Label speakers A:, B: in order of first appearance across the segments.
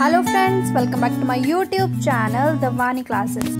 A: Hello friends welcome back to my YouTube channel the Vani classes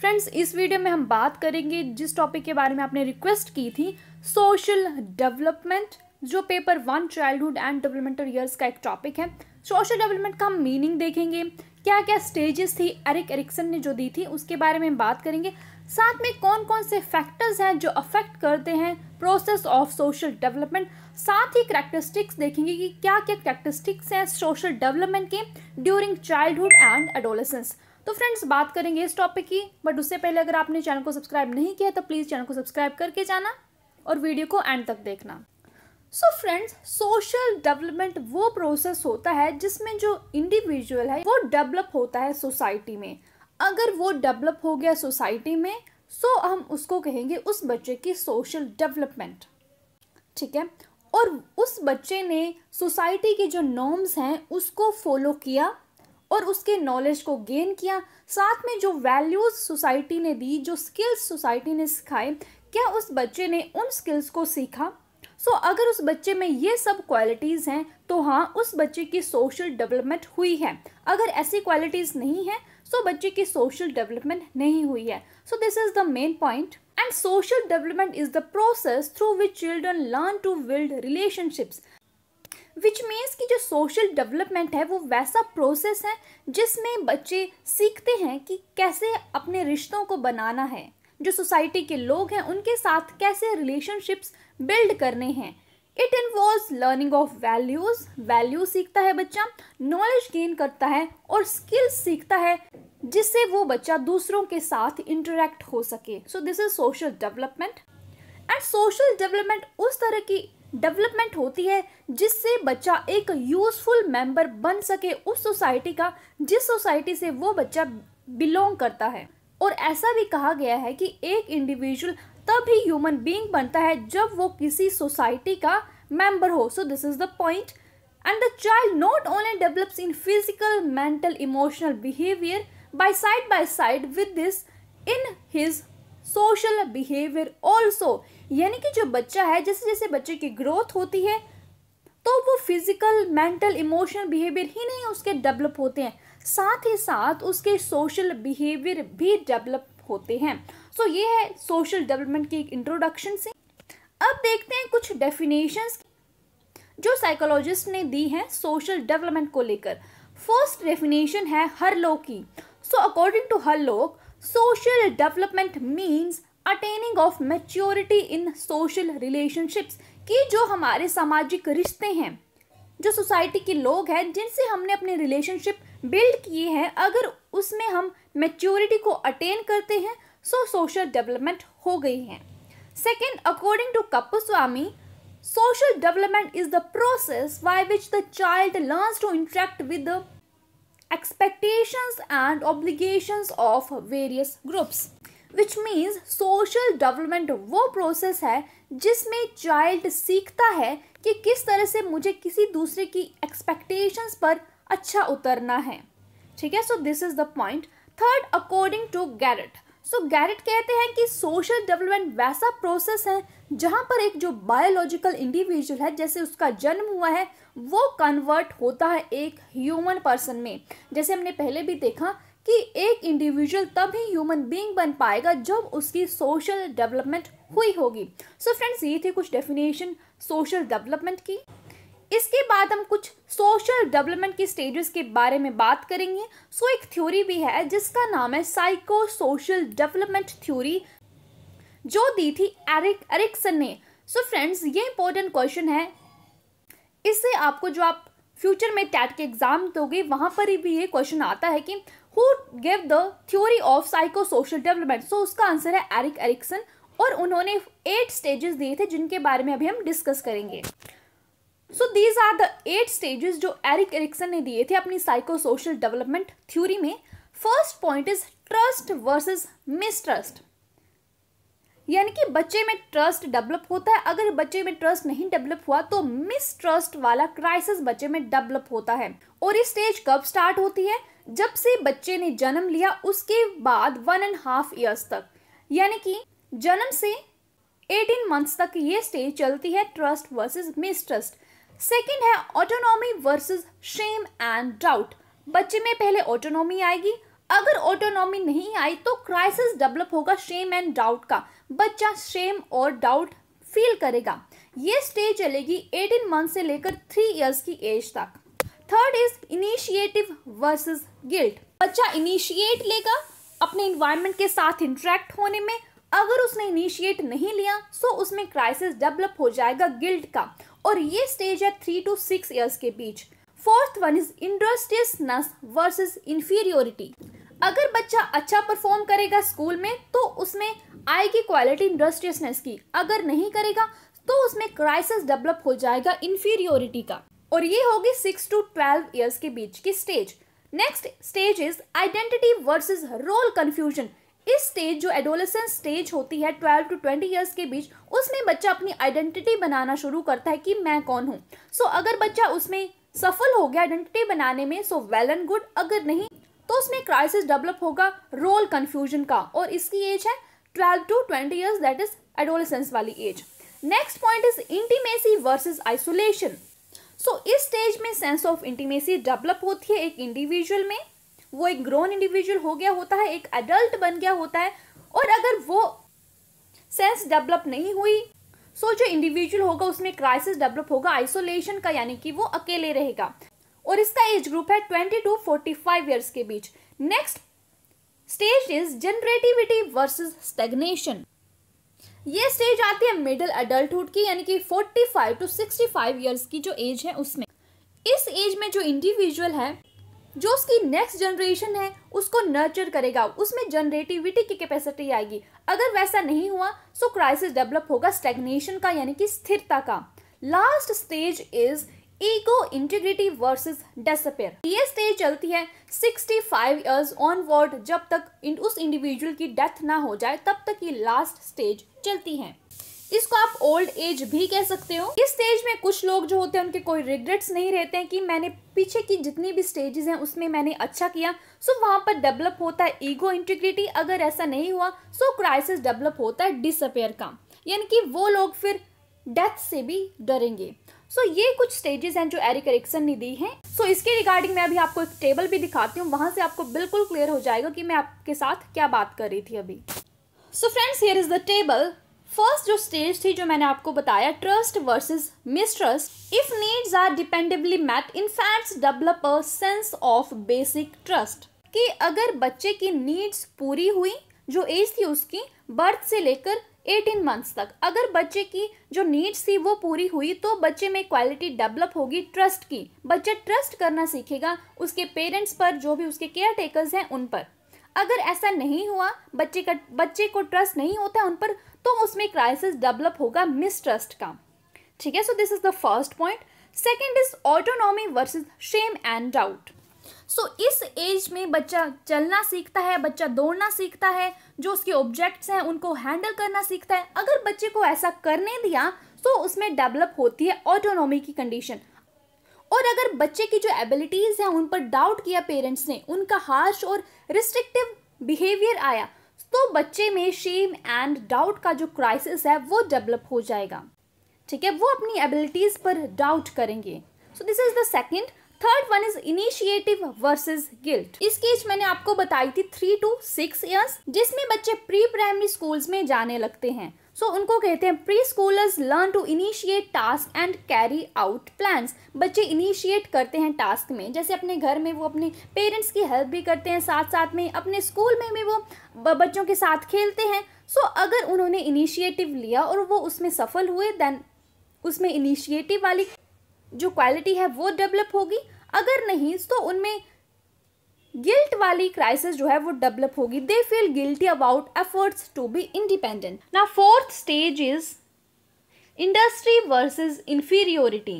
A: friends इस video में हम बात करेंगे जिस टॉपिक के बारे में आपने रिक्वेस्ट की थी सोशल डेवलपमेंट जो paper one childhood and developmental years का एक टॉपिक है सोशल डेवलपमेंट का मीनिंग देखेंगे क्या क्या स्टेजेस थी एरिक एरिक्सन ने जो दी थी उसके बारे में बात करेंगे साथ में कौन कौन से फैक्टर्स हैं जो अफेक्ट करते हैं प्रोसेस ऑफ सोशल डेवलपमेंट साथ ही करेक्टरिस्टिक्स देखेंगे कि क्या क्या करेक्टरिस्टिक्स हैं सोशल डेवलपमेंट के ड्यूरिंग चाइल्डहुड एंड एडोलेसेंस तो फ्रेंड्स बात करेंगे इस टॉपिक की बट उससे पहले अगर आपने चैनल को सब्सक्राइब नहीं किया तो प्लीज़ चैनल को सब्सक्राइब करके जाना और वीडियो को एंड तक देखना सो फ्रेंड्स सोशल डेवलपमेंट वो प्रोसेस होता है जिसमें जो इंडिविजुअल है वो डेवलप होता है सोसाइटी में अगर वो डेवलप हो गया सोसाइटी में सो so हम उसको कहेंगे उस बच्चे की सोशल डेवलपमेंट ठीक है और उस बच्चे ने सोसाइटी के जो नॉर्म्स हैं उसको फॉलो किया और उसके नॉलेज को गेन किया साथ में जो वैल्यूज़ सोसाइटी ने दी जो स्किल्स सोसाइटी ने सिखाए क्या उस बच्चे ने उन स्किल्स को सीखा सो so, अगर उस बच्चे में ये सब क्वालिटीज़ हैं तो हाँ उस बच्चे की सोशल डेवलपमेंट हुई है अगर ऐसी क्वालिटीज़ नहीं है सो तो so बच्चे की सोशल डेवलपमेंट नहीं हुई है so this is the main point and social development is the process through which children learn to build relationships which means कि जो सोशल डेवलपमेंट है वो वैसा प्रोसेस है जिसमें बच्चे सीखते हैं कि कैसे अपने रिश्तों को बनाना है जो सोसाइटी के लोग हैं उनके साथ कैसे रिलेशनशिप्स बिल्ड करने हैं it involve learning of values value सीखता है बच्चा नॉलेज गेन करता है और स्किल्स सीखता है जिससे वो बच्चा दूसरों के साथ इंटरेक्ट हो सके so this is social development and social development उस तरह की डेवलपमेंट होती है जिससे बच्चा एक यूजफुल मेंबर बन सके उस सोसाइटी का जिस सोसाइटी से वो बच्चा बिलोंग करता है और ऐसा भी कहा गया है कि एक इंडिविजुअल तब ही ह्यूमन बीइंग बनता है जब वो किसी सोसाइटी का मेंबर हो so this is the point and the child not only develops in physical mental emotional behaviour by side by side with this in his social behaviour also यानी कि जो बच्चा है जैसे जैसे बच्चे की ग्रोथ होती है तो वो फिजिकल मेंटल इमोशनल बिहेवियर ही नहीं उसके डेवलप होते हैं साथ ही साथ उसके सोशल बिहेवियर भी डेवलप होते हैं सो तो ये है सोशल डेवलपमेंट की एक इंट्रोडक्शन से अब देखते हैं कुछ डेफिनेशंस जो साइकोलॉजिस्ट ने दी हैं सोशल डेवलपमेंट को लेकर फर्स्ट डेफिनेशन है हर लोग की so according to Hurlock social development means attaining of maturity in social relationships कि जो हमारे सामाजिक रिश्ते हैं जो सोसाइटी के लोग हैं जिनसे हमने अपने रिलेशनशिप बिल्ड किए हैं अगर उसमें हम मेच्योरिटी को अटेन करते हैं सो सोशल डेवलपमेंट हो गई है second according to Kuppuswamy social development is the process by which the child learns to interact with expectations and obligations of various groups which means social development वो प्रोसेस है जिसमें child सीखता है कि किस तरह से मुझे किसी दूसरे की एक्सपेक्टेशंस पर अच्छा उतरना है ठीक है so this is the point third according to Garrett so so, कहते हैं कि सोशल डेवलपमेंट वैसा प्रोसेस है जहाँ पर एक जो बायोलॉजिकल इंडिविजुअल है जैसे उसका जन्म हुआ है वो कन्वर्ट होता है एक ह्यूमन पर्सन में जैसे हमने पहले भी देखा कि एक इंडिविजुअल तभी ह्यूमन बीइंग बन पाएगा जब उसकी सोशल डेवलपमेंट हुई होगी सो so फ्रेंड्स ये थी कुछ डेफिनेशन सोशल डेवलपमेंट की इसके बाद हम कुछ सोशल डेवलपमेंट की स्टेजेस के बारे में बात करेंगे सो एक थ्योरी भी है जिसका नाम है साइको सोशल डेवलपमेंट थ्योरी जो दी थी एरिक एरिक्सन ने सो फ्रेंड्स ये इंपॉर्टेंट क्वेश्चन है इससे आपको जो आप फ्यूचर में टैट के एग्जाम दोगे वहाँ पर भी ये क्वेश्चन आता है कि who give the theory of psycho social development so उसका आंसर है एरिक एरिक्सन और उन्होंने एट स्टेजेस दिए थे जिनके बारे में अभी हम डिस्कस करेंगे so these are the eight stages जो एरिक एरिक्सन ने दिए थे अपनी साइको सोशल डेवलपमेंट थ्योरी में first point is trust versus mistrust यानी कि बच्चे में ट्रस्ट डेवलप होता है अगर बच्चे में ट्रस्ट नहीं डेवलप हुआ तो मिसट्रस्ट वाला क्राइसिस बच्चे में डेवलप होता है और इस स्टेज कब स्टार्ट होती है जब से बच्चे ने जन्म लिया उसके बाद वन एंड हाफ ईयर्स तक यानी कि जन्म से 18 मंथ्स तक ये स्टेज चलती है ट्रस्ट वर्सेस मिसट्रस्ट सेकेंड है autonomy versus shame and doubt बच्चे में पहले ऑटोनॉमी आएगी अगर ऑटोनॉमी नहीं आई तो क्राइसिस डेवलप होगा शेम एंड डाउट का बच्चा शेम और डाउट फील करेगा ये स्टेज चलेगी 18 मंथ से लेकर थ्री इयर्स की एज तक third is initiative versus guilt बच्चा इनिशिएट लेगा अपने इन्वायरमेंट के साथ इंटरेक्ट होने में अगर उसने इनिशिएट नहीं लिया सो उसमें क्राइसिस डेवलप हो जाएगा गिल्ट का और ये स्टेज है थ्री टू सिक्स ईयर्स के बीच fourth one is industriousness versus inferiority अगर बच्चा अच्छा परफॉर्म करेगा स्कूल में तो उसमें आएगी क्वालिटी इंडस्ट्रियसनेस की अगर नहीं करेगा तो उसमें क्राइसिस डेवलप हो जाएगा इन्फीरियोरिटी का और ये होगी सिक्स टू ट्वेल्व ईयर्स के बीच की stage next stage is identity versus role confusion इस स्टेज जो एडोलेसेंस स्टेज होती है ट्वेल्व टू ट्वेंटी ईयर्स के बीच उसमें बच्चा अपनी आइडेंटिटी बनाना शुरू करता है कि मैं कौन हूँ सो so, अगर बच्चा उसमें सफल हो गया आइडेंटिटी बनाने में सो वेल एंड गुड अगर नहीं तो उसमें क्राइसिस डेवलप होगा रोल कन्फ्यूजन का और इसकी एज है twelve to twenty years that is adolescence वाली age next point is intimacy versus isolation so इस स्टेज में सेंस ऑफ इंटीमेसी डेवलप होती है एक इंडिविजुअल में वो एक ग्रोन इंडिविजुअल हो गया होता है एक एडल्ट बन गया होता है और अगर वो सेंस डेवलप नहीं हुई सो जो इंडिविजुअल होगा उसमें क्राइसिस डेवलप होगा आइसोलेशन का यानी कि वो अकेले रहेगा और इसका एज ग्रुप है twenty to forty five years के बीच next stage is generativity versus stagnation ये स्टेज आती है मिडिल अडल्टहुड की यानी कि 45 टू 65 इयर्स की जो एज है उसमें इस एज में जो इंडिविजुअल है जो उसकी नेक्स्ट जनरेशन है उसको नर्चर करेगा उसमें जनरेटिविटी की कैपेसिटी आएगी अगर वैसा नहीं हुआ सो क्राइसिस डेवलप होगा स्टेग्नेशन का यानी कि स्थिरता का last stage is ego integrity versus despair ये स्टेज चलती है 65 फाइव ईयर्स ऑनवर्ड जब तक उस इंडिविजुअल की डेथ ना हो जाए तब तक ये लास्ट स्टेज चलती है इसको आप ओल्ड एज भी कह सकते हो इस स्टेज में कुछ लोग जो होते हैं उनके कोई रिग्रेट्स नहीं रहते हैं कि मैंने पीछे की जितनी भी स्टेजेस हैं उसमें मैंने अच्छा किया सो so, वहाँ पर डेवलप होता है ईगो इंटीग्रिटी अगर ऐसा नहीं हुआ सो क्राइसिस डेवलप होता है डिसअपेयर का यानी कि वो लोग फिर डेथ से भी डरेंगे सो so, ये कुछ स्टेजेस हैं जो एरिक एरिक्सन ने दी हैं सो so, इसके रिगार्डिंग मैं अभी आपको एक टेबल भी दिखाती हूँ वहां से आपको बिल्कुल क्लियर हो जाएगा कि मैं आपके साथ क्या बात कर रही थी अभी so friends here is the table first जो स्टेज थी जो मैंने आपको बताया trust versus mistrust if needs are dependably met infants develop a sense of basic trust कि अगर बच्चे की नीड्स पूरी हुई जो एज थी उसकी बर्थ से लेकर 18 मंथ्स तक अगर बच्चे की जो नीड्स थी वो पूरी हुई तो बच्चे में क्वालिटी डेवलप होगी ट्रस्ट की बच्चा ट्रस्ट करना सीखेगा उसके पेरेंट्स पर जो भी उसके केयर टेकर्स हैं उन पर अगर ऐसा नहीं हुआ बच्चे का बच्चे को ट्रस्ट नहीं होता उन पर तो उसमें क्राइसिस डेवलप होगा मिसट्रस्ट का ठीक है so this is the first point second is autonomy versus shame and doubt so इस एज में बच्चा चलना सीखता है बच्चा दौड़ना सीखता है जो उसके ऑब्जेक्ट्स हैं उनको हैंडल करना सीखता है अगर बच्चे को ऐसा करने दिया तो उसमें डेवलप होती है ऑटोनॉमी की कंडीशन और अगर बच्चे की जो एबिलिटीज़ हैं उन पर डाउट किया पेरेंट्स ने उनका हार्श और रिस्ट्रिक्टिव बिहेवियर आया तो बच्चे में शेम एंड डाउट का जो क्राइसिस है वो डेवलप हो जाएगा ठीक है वो अपनी एबिलिटीज़ पर डाउट करेंगे so this is the second third one is initiative versus guilt इसकी एज मैंने आपको बताई थी थ्री टू सिक्स इयर्स जिसमें बच्चे प्री प्राइमरी स्कूल्स में जाने लगते हैं सो so, उनको कहते हैं pre schoolers learn to initiate task and carry out plans बच्चे इनिशिएट करते हैं टास्क में जैसे अपने घर में वो अपने पेरेंट्स की हेल्प भी करते हैं साथ साथ में अपने स्कूल में भी वो बच्चों के साथ खेलते हैं सो so, अगर उन्होंने इनिशिएटिव लिया और वो उसमें सफल हुए देन उसमें इनिशिएटिव वाली जो क्वालिटी है वो डेवलप होगी अगर नहीं तो उनमें गिल्ट वाली क्राइसिस जो है वो डेवलप होगी they feel guilty about efforts to be independent ना fourth stage is industry versus inferiority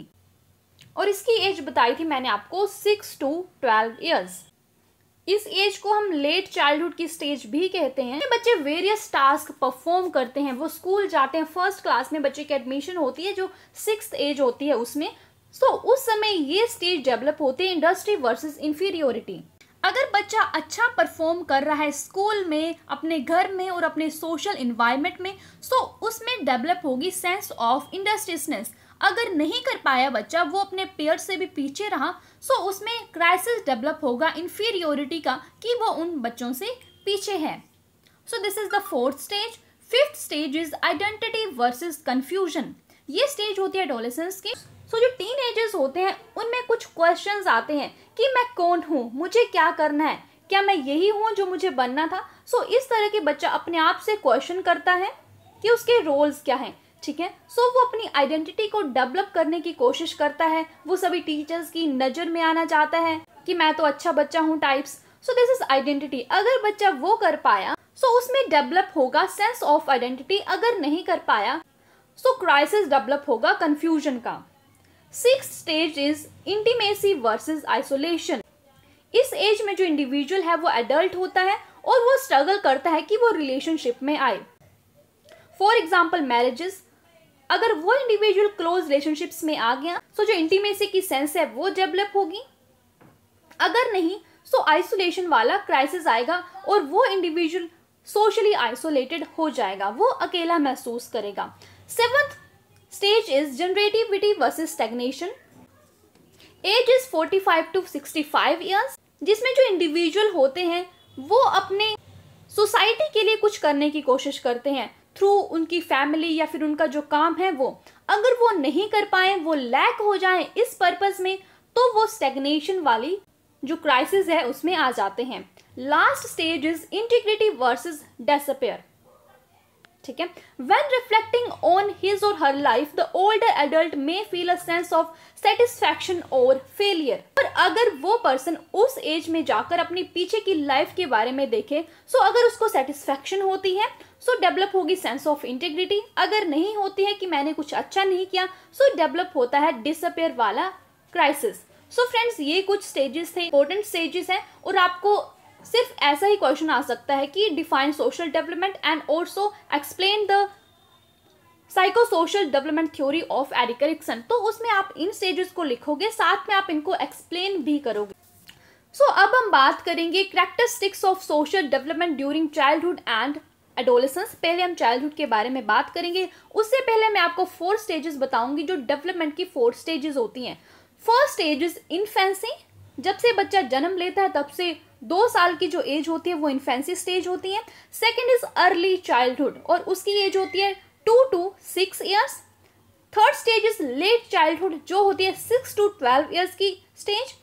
A: और इसकी एज बताई थी मैंने आपको सिक्स टू ट्वेल्व ईयर्स इस एज को हम लेट चाइल्डहुड की स्टेज भी कहते हैं बच्चे वेरियस टास्क परफॉर्म करते हैं वो स्कूल जाते हैं फर्स्ट क्लास में बच्चे की एडमिशन होती है जो सिक्स एज होती है उसमें सो so, उस समय ये स्टेज डेवलप होते हैं इंडस्ट्री वर्सेस इंफीरियोरिटी अगर बच्चा अच्छा परफॉर्म कर रहा है स्कूल में अपने घर में और अपने सोशल इन्वायरमेंट में सो उसमें डेवलप होगी सेंस ऑफ इंडस्ट्रियसनेस अगर नहीं कर पाया बच्चा वो अपने पेयर से भी पीछे रहा सो उसमें क्राइसिस डेवलप होगा इन्फीरियोरिटी का कि वो उन बच्चों से पीछे है so this is the fourth stage fifth stage is identity versus confusion ये स्टेज होती है एडोलेसेंस की सो so, जो टीन होते हैं उनमें कुछ क्वेश्चन आते हैं कि मैं कौन हूँ मुझे क्या करना है क्या मैं यही हूँ जो मुझे बनना था सो so, इस तरह के बच्चा अपने आप से क्वेश्चन करता है कि उसके रोल्स क्या हैं ठीक है सो so, वो अपनी आइडेंटिटी को डेवलप करने की कोशिश करता है वो सभी टीचर्स की नज़र में आना चाहता है कि मैं तो अच्छा बच्चा हूँ types so this is identity अगर बच्चा वो कर पाया सो so उसमें डेवलप होगा सेंस ऑफ आइडेंटिटी अगर नहीं कर पाया सो क्राइसिस डेवलप होगा कंफ्यूजन का six stage is intimacy versus isolation इस एज में जो इंडिविजुअल है वो एडल्ट होता है और वो स्ट्रगल करता है कि वो रिलेशनशिप में आए फॉर एग्जाम्पल मैरिजेस अगर वो इंडिविजुअल क्लोज रिलेशनशिप्स में आ गया तो जो इंटीमेसी की सेंस है वो डेवलप होगी अगर नहीं सो so आइसोलेशन वाला क्राइसिस आएगा और वो इंडिविजुअल सोशली आइसोलेटेड हो जाएगा वो अकेला महसूस करेगा seventh Stage is generativity versus stagnation. Age is 45 to 65 years. जिसमें जो इंडिविजुअल होते हैं वो अपने सोसाइटी के लिए कुछ करने की कोशिश करते हैं थ्रू उनकी फैमिली या फिर उनका जो काम है वो अगर वो नहीं कर पाए वो लैक हो जाए इस पर्पज में तो वो स्टेग्नेशन वाली जो क्राइसिस है उसमें आ जाते हैं last stage is integrity versus despair ठीक है वेन रिफ्लेक्टिंग ऑन हिज और her life the older adult may feel a sense of satisfaction और फेलियर पर अगर वो पर्सन उस एज में जाकर अपनी पीछे की लाइफ के बारे में देखे सो अगर उसको सेटिस्फैक्शन होती है सो डेवलप होगी सेंस ऑफ इंटेग्रिटी अगर नहीं होती है कि मैंने कुछ अच्छा नहीं किया सो डेवलप होता है डिसअपेयर वाला क्राइसिस सो so फ्रेंड्स ये कुछ स्टेजेस थे इंपॉर्टेंट स्टेजेस हैं और आपको सिर्फ ऐसा ही क्वेश्चन आ सकता है कि define social development and also explain the psycho social development theory of Erik तो उसमें आप इन स्टेजेस को लिखोगे साथ में आप इनको एक्सप्लेन भी करोगे सो so, अब हम बात करेंगे characteristics of social development during childhood and adolescence पहले हम चाइल्डहुड के बारे में बात करेंगे उससे पहले मैं आपको फोर स्टेजेस बताऊंगी जो डेवलपमेंट की फोर स्टेजेस होती हैं फर्स्ट स्टेज इज इन्फेंसी जब से बच्चा जन्म लेता है तब से दो साल की जो एज होती है वो इन्फेंसी स्टेज होती है सेकेंड इज अर्ली चाइल्डहुड और उसकी एज होती है two to six years third stage is late childhood जो होती है सिक्स टू ट्वेल्व ईयर्स की stage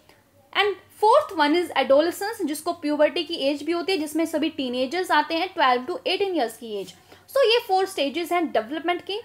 A: and fourth one is adolescence जिसको प्यूबर्टी की एज भी होती है जिसमें सभी टीनेजर्स आते हैं ट्वेल्व टू एटीन ईयर्स की एज सो so, ये फोर स्टेजेस हैं डेवलपमेंट की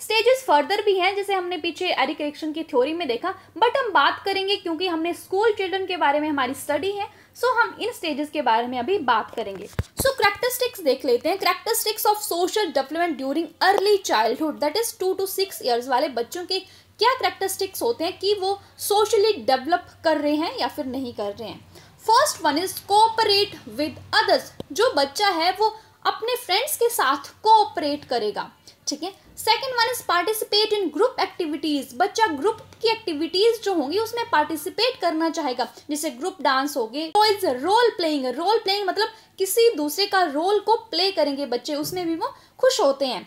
A: स्टेजेस फर्दर भी हैं जैसे हमने पीछे एरिक की थ्योरी में देखा बट हम बात करेंगे क्योंकि हमने स्कूल चिल्ड्रन के बारे में हमारी स्टडी है सो so, हम इन स्टेजेस के बारे में अभी बात करेंगे सो so, करेक्टरिस्टिक्स देख लेते हैं characteristics of social development during early childhood that is two to six years वाले बच्चों के क्या करेक्टरिस्टिक्स होते हैं कि वो सोशली डेवलप कर रहे हैं या फिर नहीं कर रहे हैं first one is cooperate with others जो बच्चा है वो अपने फ्रेंड्स के साथ कोऑपरेट करेगा ठीक है second one is participate in group activities बच्चा ग्रुप की एक्टिविटीज जो होंगी उसमें पार्टिसिपेट करना चाहेगा जैसे ग्रुप डांस हो गए रोल प्लेइंग रोल प्लेइंग मतलब किसी दूसरे का रोल को प्ले करेंगे बच्चे उसमें भी वो खुश होते हैं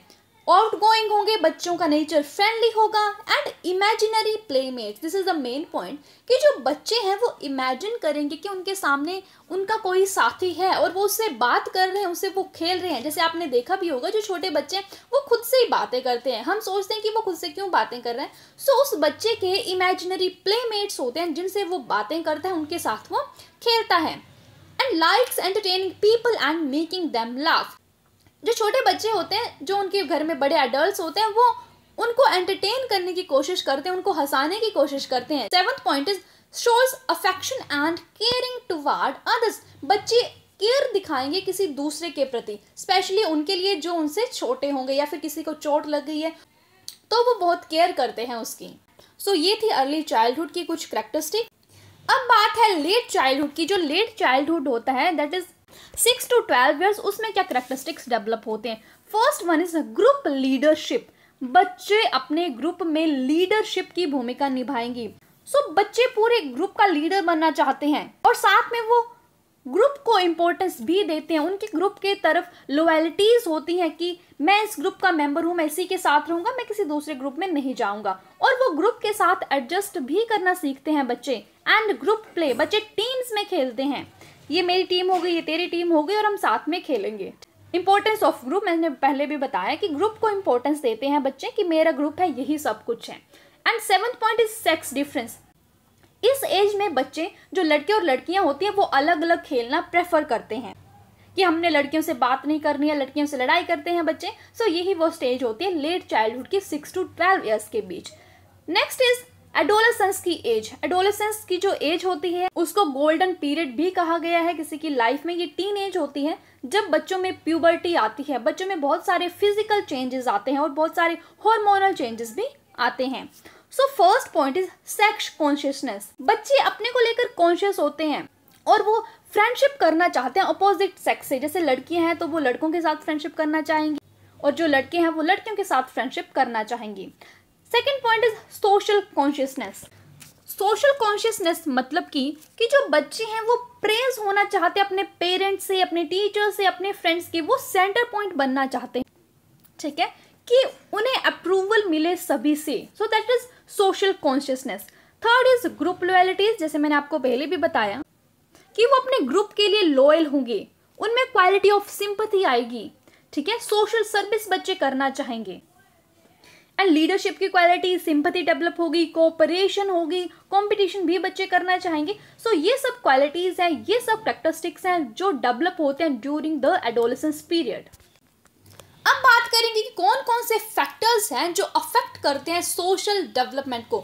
A: आउट गोइंग होंगे बच्चों का नेचर फ्रेंडली होगा and imaginary mate this is the main point कि जो बच्चे हैं वो इमेजिन करेंगे कि उनके सामने उनका कोई साथी है और वो उससे बात कर रहे हैं उससे वो खेल रहे हैं जैसे आपने देखा भी होगा जो छोटे बच्चे हैं वो खुद से ही बातें करते हैं हम सोचते हैं कि वो खुद से क्यों बातें कर रहे हैं सो so, उस बच्चे के इमेजिनरी प्लेमेट्स होते हैं जिनसे वो बातें करता है उनके साथ वो खेलता है and likes entertaining people and making them laugh जो छोटे बच्चे होते हैं जो उनके घर में बड़े एडल्ट होते हैं वो उनको एंटरटेन करने की कोशिश करते हैं उनको हंसाने की कोशिश करते हैं seventh point is shows affection and caring ward others बच्चे केयर दिखाएंगे किसी दूसरे के प्रति स्पेशली उनके लिए जो उनसे छोटे होंगे या फिर किसी को चोट लग गई है तो वो बहुत केयर करते हैं उसकी सो so, ये थी अर्ली चाइल्डहुड की कुछ करेक्टरिस्टिक अब बात है लेट चाइल्डहुड की जो लेट चाइल्डहुड होता है that is six to twelve years उसमें क्या करेक्टरिस्टिक्स डेवलप होते हैं first one is group leadership बच्चे अपने ग्रुप में लीडरशिप की भूमिका निभाएंगे सो so, बच्चे पूरे ग्रुप का लीडर बनना चाहते हैं और साथ में वो ग्रुप को इम्पोर्टेंस भी देते हैं उनके ग्रुप के तरफ लॉयल्टीज होती हैं कि मैं इस ग्रुप का मेंबर हूँ मैं इसी के साथ रहूँगा मैं किसी दूसरे ग्रुप में नहीं जाऊँगा और वो ग्रुप के साथ एडजस्ट भी करना सीखते हैं बच्चे एंड ग्रुप प्ले बच्चे टीम्स में खेलते हैं ये मेरी टीम हो गई ये तेरी टीम हो गई और हम साथ में खेलेंगे इंपॉर्टेंस ऑफ ग्रुप मैंने पहले भी बताया कि ग्रुप को इंपॉर्टेंस देते हैं बच्चे कि मेरा ग्रुप है यही सब कुछ है and seven point is sex difference इस एज में बच्चे जो लड़के और लड़कियां होती हैं वो अलग अलग खेलना प्रेफर करते हैं कि हमने लड़कियों से बात नहीं करनी है लड़कियों से लड़ाई करते हैं बच्चे सो so यही वो स्टेज होती है लेट चाइल्डहुड की सिक्स टू ट्वेल्व ईयर्स के बीच नेक्स्ट इज एडोलेसेंस की एज एडोलेसेंस की जो एज होती है उसको गोल्डन पीरियड भी कहा गया है किसी की लाइफ में ये टीन एज होती है जब बच्चों में प्यूबर्टी आती है बच्चों में बहुत सारे फिजिकल चेंजेस आते हैं और बहुत सारे हॉर्मोनल चेंजेस भी आते हैं so first point is sex consciousness बच्चे अपने को लेकर कॉन्शियस होते हैं और वो फ्रेंडशिप करना चाहते हैं अपोजिट सेक्स से जैसे लड़कियां हैं तो वो लड़कों के साथ फ्रेंडशिप करना चाहेंगी और जो लड़के हैं वो लड़कियों के साथ फ्रेंडशिप करना चाहेंगी second point is social consciousness social consciousness मतलब कि कि जो बच्चे हैं वो प्रेज होना चाहते हैं अपने पेरेंट्स से अपने टीचर्स से अपने फ्रेंड्स के वो सेंटर पॉइंट बनना चाहते हैं ठीक है कि उन्हें अप्रूवल मिले सभी से so that is social consciousness third is group loyalties जैसे मैंने आपको पहले भी बताया कि वो अपने ग्रुप के लिए लॉयल होंगे उनमें क्वालिटी ऑफ सिंपथी आएगी ठीक है सोशल सर्विस बच्चे करना चाहेंगे एंड लीडरशिप की क्वालिटी सिंपथी डेवलप होगी कोऑपरेशन होगी कंपटीशन भी बच्चे करना चाहेंगे सो so, ये सब क्वालिटीज़ हैं ये सब कैरेक्टरिस्टिक्स हैं जो डेवलप होते हैं ड्यूरिंग द एडोलसेंस पीरियड अब बात करेंगे कि कौन कौन से फैक्टर्स हैं जो अफेक्ट करते हैं सोशल डेवलपमेंट को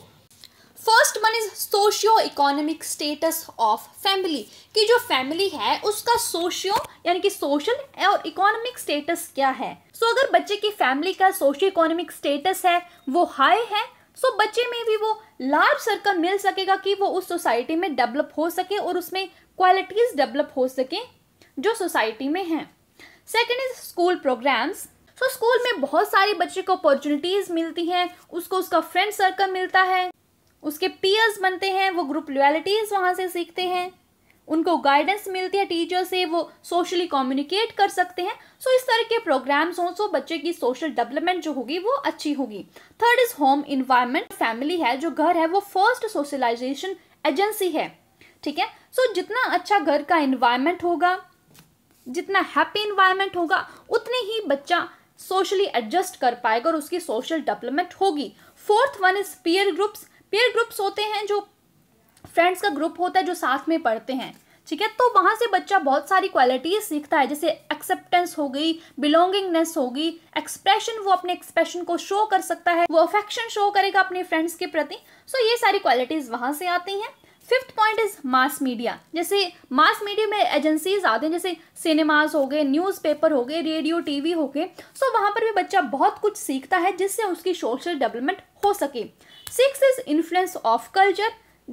A: first one is socio economic status of family कि जो फैमिली है उसका सोशियो यानी कि सोशल और इकोनॉमिक स्टेटस क्या है सो so, अगर बच्चे की फैमिली का सोशियो इकोनॉमिक स्टेटस है वो हाई है सो so, बच्चे में भी वो लार्ज सर्कल मिल सकेगा कि वो उस सोसाइटी में डेवलप हो सके और उसमें क्वालिटीज डेवलप हो सके जो सोसाइटी में हैं second is school programs so school में बहुत सारे बच्चे को अपॉर्चुनिटीज़ मिलती हैं उसको उसका फ्रेंड सर्कल मिलता है उसके पीयर्स बनते हैं वो ग्रुप लोअलिटीज वहाँ से सीखते हैं उनको गाइडेंस मिलती है टीचर से वो सोशली कम्युनिकेट कर सकते हैं सो इस तरह के प्रोग्राम्स हों सो बच्चे की सोशल डेवलपमेंट जो होगी वो अच्छी होगी third is home environment family है जो घर है वो फर्स्ट सोशलाइजेशन एजेंसी है ठीक है सो जितना अच्छा घर का इन्वायरमेंट होगा जितना हैप्पी इन्वायरमेंट होगा उतनी ही बच्चा सोशली एडजस्ट कर पाएगा और उसकी सोशल डेवलपमेंट होगी fourth one is peer groups peer groups होते हैं जो फ्रेंड्स का ग्रुप होता है जो साथ में पढ़ते हैं ठीक है तो वहाँ से बच्चा बहुत सारी क्वालिटीज सीखता है जैसे एक्सेप्टेंस हो गई बिलोंगिंगनेस होगी एक्सप्रेशन वो अपने एक्सप्रेशन को शो कर सकता है वो अफेक्शन शो करेगा अपने फ्रेंड्स के प्रति सो ये सारी क्वालिटीज वहाँ से आती हैं fifth point is mass media जैसे मास मीडिया में एजेंसीज आते हैं जैसे सिनेमाज हो गए न्यूज़पेपर हो गए रेडियो टीवी हो गए सो so, वहाँ पर भी बच्चा बहुत कुछ सीखता है जिससे उसकी सोशल डेवलपमेंट हो सके six is influence of culture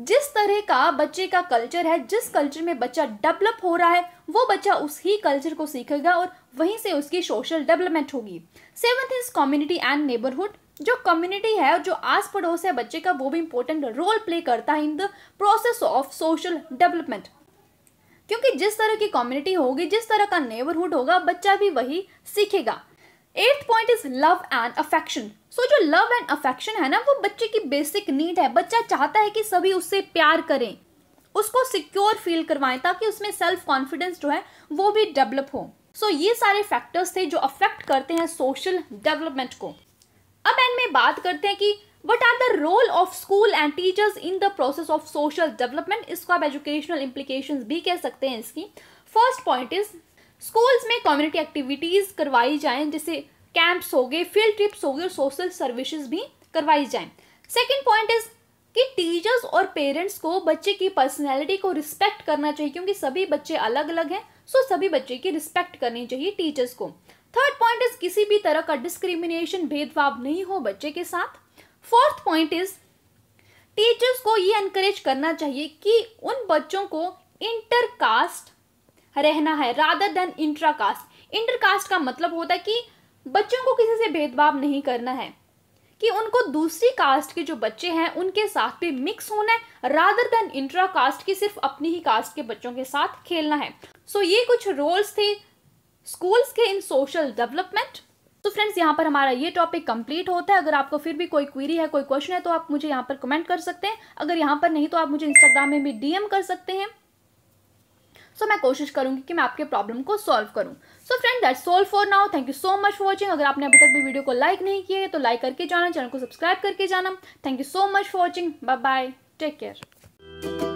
A: जिस तरह का बच्चे का कल्चर है जिस कल्चर में बच्चा डेवलप हो रहा है वो बच्चा उस ही कल्चर को सीखेगा और वहीं से उसकी सोशल डेवलपमेंट होगी seventh is community and neighbourhood जो कम्युनिटी है और जो आस पड़ोस है बच्चे का वो भी इम्पोर्टेंट रोल प्ले करता है in the process of social development क्योंकि जिस तरह की कम्युनिटी होगी जिस तरह का नेबरहुड होगा बच्चा भी वही सीखेगा eighth point is love and affection so जो लव एंड अफेक्शन है ना वो बच्चे की बेसिक नीड है बच्चा चाहता है कि सभी उससे प्यार करें उसको सिक्योर फील करवाएं ताकि उसमें सेल्फ कॉन्फिडेंस जो है वो भी डेवलप हो सो so, ये सारे फैक्टर्स थे जो अफेक्ट करते हैं सोशल डेवलपमेंट को अब एंड में बात करते हैं कि what are the role of school and teachers in the process of social development इसको आप एजुकेशनल इम्प्लीकेशन भी कह सकते हैं इसकी फर्स्ट पॉइंट इज स्कूल्स में कम्युनिटी एक्टिविटीज़ करवाई जाएं जैसे कैंप्स हो गए फील्ड ट्रिप्स हो गए और सोशल सर्विसेज भी करवाई जाएं सेकंड पॉइंट इज कि टीचर्स और पेरेंट्स को बच्चे की पर्सनैलिटी को रिस्पेक्ट करना चाहिए क्योंकि सभी बच्चे अलग अलग हैं सो सभी बच्चे की रिस्पेक्ट करनी चाहिए टीचर्स को थर्ड पॉइंट इज किसी भी तरह का डिस्क्रिमिनेशन भेदभाव नहीं हो बच्चे के साथ फोर्थ पॉइंट इज टीचर्स को ये इनक्रेज करना चाहिए कि उन बच्चों को इंटरकास्ट रहना है रादर देन इंट्राकास्ट इंटरकास्ट का मतलब होता है कि बच्चों को किसी से भेदभाव नहीं करना है कि उनको दूसरी कास्ट के जो बच्चे हैं उनके साथ भी मिक्स होना है रादर देन इंट्रा कास्ट की सिर्फ अपनी ही कास्ट के बच्चों के साथ खेलना है सो so, ये कुछ रोल्स थे स्कूल्स के इन सोशल डेवलपमेंट तो फ्रेंड्स यहाँ पर हमारा ये टॉपिक कंप्लीट होता है अगर आपको फिर भी कोई क्वेरी है कोई क्वेश्चन है तो आप मुझे यहाँ पर कमेंट कर सकते हैं अगर यहाँ पर नहीं तो आप मुझे इंस्टाग्राम में भी डीएम कर सकते हैं सो मैं कोशिश करूंगी कि मैं आपके प्रॉब्लम को सॉल्व करूँ so friend that solve for now thank you so much for watching अगर आपने अभी तक भी वीडियो को लाइक नहीं किया है तो लाइक करके जाना चैनल को सब्सक्राइब करके जाना thank you so much for watching bye bye take care